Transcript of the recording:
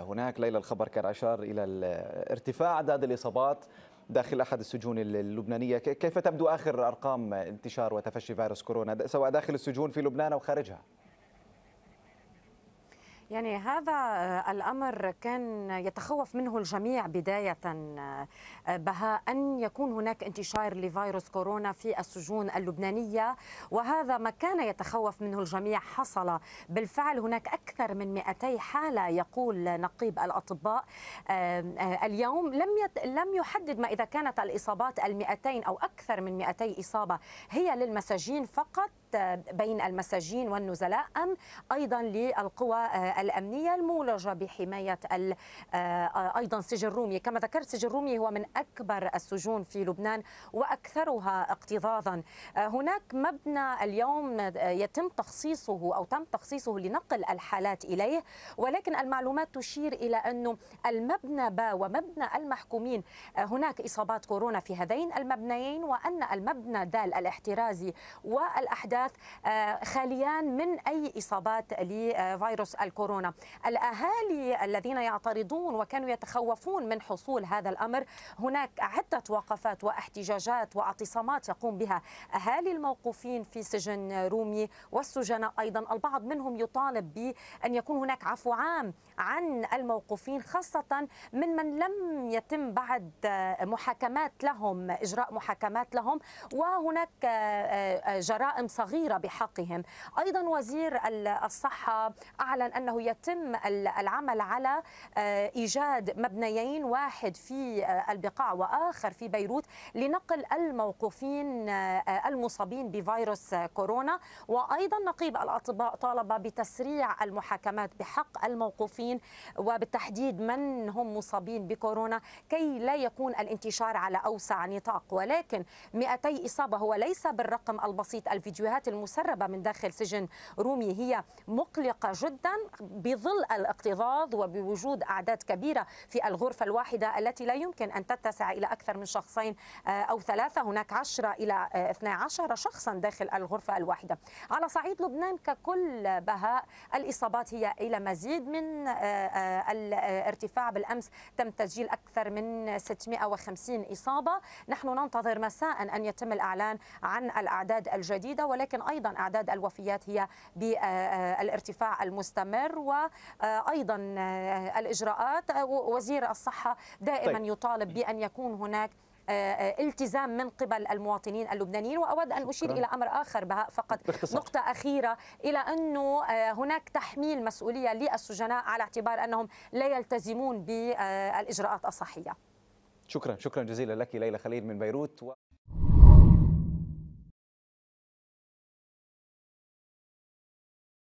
هناك ليلى الخبر كان أشار إلى ارتفاع عدد الإصابات داخل أحد السجون اللبنانية كيف تبدو آخر أرقام انتشار وتفشي فيروس كورونا سواء داخل السجون في لبنان أو خارجها؟ يعني هذا آه، الأمر كان يتخوف منه الجميع بداية آه، بها أن يكون هناك انتشار لفيروس كورونا في السجون اللبنانية وهذا ما كان يتخوف منه الجميع حصل بالفعل هناك أكثر من 200 حالة يقول نقيب الأطباء آه، اليوم لم لم يحدد ما إذا كانت الإصابات ال 200 أو أكثر من 200 إصابة هي للمساجين فقط بين المساجين والنزلاء أم أيضا للقوى الأمنية المولجة بحماية آه، أيضا سجن رومي كما ذكرت سجن رومي هو من أكبر السجون في لبنان وأكثرها اكتظاظا آه، هناك مبنى اليوم آه، يتم تخصيصه أو تم تخصيصه لنقل الحالات إليه ولكن المعلومات تشير إلى أنه المبنى با ومبنى المحكومين هناك إصابات كورونا في هذين المبنيين وأن المبنى دال الاحترازي والأحداث خاليان من أي إصابات لفيروس الكورونا كورونا الأهالي الذين يعترضون وكانوا يتخوفون من حصول هذا الأمر هناك عدة وقفات واحتجاجات واعتصامات يقوم بها أهالي الموقوفين في سجن رومي والسجناء أيضا البعض منهم يطالب بأن يكون هناك عفو عام عن الموقوفين خاصة من من لم يتم بعد محاكمات لهم إجراء محاكمات لهم وهناك جرائم صغيرة بحقهم أيضا وزير الصحة أعلن أنه يتم العمل على آه، ايجاد مبنيين واحد في آه، البقاع واخر في بيروت لنقل الموقوفين آه، المصابين بفيروس كورونا وايضا نقيب الاطباء طالب بتسريع المحاكمات بحق الموقوفين وبالتحديد من هم مصابين بكورونا كي لا يكون الانتشار على اوسع نطاق ولكن 200 اصابه هو ليس بالرقم البسيط الفيديوهات المسربه من داخل سجن رومي هي مقلقه جدا بظل الاكتظاظ وبوجود اعداد كبيره في الغرفه الواحده التي لا يمكن ان تتسع الى اكثر من شخصين آه، او ثلاثه هناك 10 الى 12 آه، شخصا داخل الغرفه الواحده على صعيد لبنان ككل بهاء الاصابات هي الى مزيد من آه، الارتفاع بالامس تم تسجيل اكثر من 650 اصابه نحن ننتظر مساء ان يتم الاعلان عن الاعداد الجديده ولكن ايضا اعداد الوفيات هي بالارتفاع المستمر وايضا آه، الاجراءات آه، وزير الصحه دائما طيب. يطالب بان يكون هناك آه، التزام من قبل المواطنين اللبنانيين واود ان اشير الى امر اخر بهاء فقط باختصار. نقطه اخيره الى انه هناك تحميل مسؤوليه للسجناء على اعتبار انهم لا يلتزمون بالاجراءات الصحيه شكرا شكرا جزيلا لك ليلى خليل من بيروت و...